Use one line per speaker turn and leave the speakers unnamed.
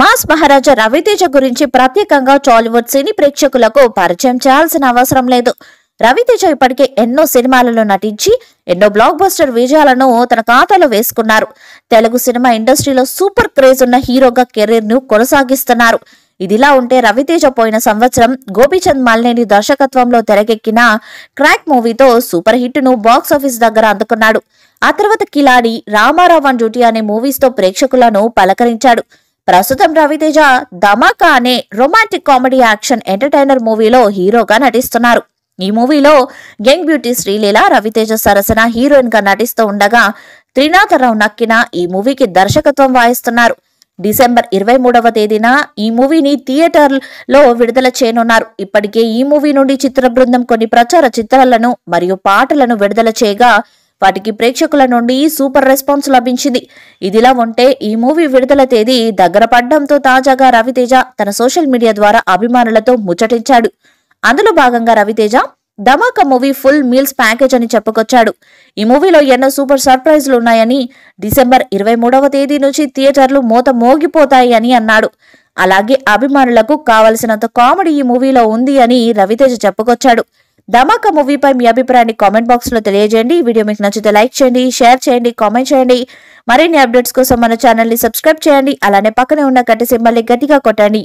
mass మహారాజా రవితేజ గురించి ప్రత్యేకంగా టాలీవుడ్ సినీ ప్రేక్షకులకు పరిచయం చేయాల్సిన అవసరం లేదు రవితేజ ఇప్పటికే ఎన్నో సినిమాలలో నటించి ఎన్నో బ్లాక్ బస్టర్ విజయాలను తన ఖాతాలో వేసుకున్నారు తెలుగు సినిమా ఇండస్ట్రీలో సూపర్ క్రేజ్ ఉన్న హీరోగా కెరీర్ను కొనసాగిస్తున్నారు ఇదిలా ఉంటే రవితేజ పోయిన సంవత్సరం గోపీచంద్ మల్నేని దర్శకత్వంలో తెరకెక్కిన క్రాక్ మూవీతో సూపర్ హిట్ను ఆఫీస్ దగ్గర అందుకున్నాడు ఆ తర్వాత కిలాడి రామారావు అండ్ డ్యూటీ అనే మూవీస్తో ప్రేక్షకులను పలకరించాడు ప్రస్తుతం రవితేజ ధమాకా అనే రొమాంటిక్ కామెడీ యాక్షన్ ఎంటర్టైనర్ మూవీలో హీరోగా నటిస్తున్నారు ఈ మూవీలో యంగ్ బ్యూటీ శ్రీలీల రవితేజ సరసన హీరోయిన్ గా నటిస్తూ ఉండగా త్రినాథరావు నక్కిన ఈ మూవీకి దర్శకత్వం వాయిస్తున్నారు డిసెంబర్ ఇరవై మూడవ తేదీన ఈ మూవీని థియేటర్లో విడుదల చేయనున్నారు ఇప్పటికే ఈ మూవీ నుండి చిత్ర బృందం కొన్ని ప్రచార చిత్రాలను మరియు పాటలను విడుదల చేయగా వాటికి ప్రేక్షకుల నుండి సూపర్ రెస్పాన్స్ లభించింది ఇదిలా ఉంటే ఈ మూవీ విడుదల తేదీ దగ్గర పడ్డంతో తాజాగా రవితేజ తన సోషల్ మీడియా ద్వారా అభిమానులతో ముచ్చటించాడు అందులో భాగంగా Ravi Teja Dhamaka movie full meals package అని చెప్పుకొచ్చాడు ఈ మూవీలో ఎన్నో సూపర్ సర్ప్రైజ్లు ఉన్నాయని డిసెంబర్ ఇరవై మూడవ తేదీ నుంచి థియేటర్లు మూత మోగిపోతాయి అని అన్నాడు అలాగే అభిమానులకు కావలసినంత కామెడీ ఈ మూవీలో ఉంది అని రవితేజ చెప్పుకొచ్చాడు ధమాకా మూవీపై మీ అభిప్రాయాన్ని కామెంట్ బాక్స్లో తెలియజేయండి ఈ వీడియో మీకు నచ్చితే లైక్ చేయండి షేర్ చేయండి కామెంట్ చేయండి మరిన్ని అప్డేట్స్ కోసం మన ఛానల్ని సబ్స్క్రైబ్ చేయండి అలానే పక్కనే ఉన్న గట్టి సింబల్ని గట్టిగా కొట్టండి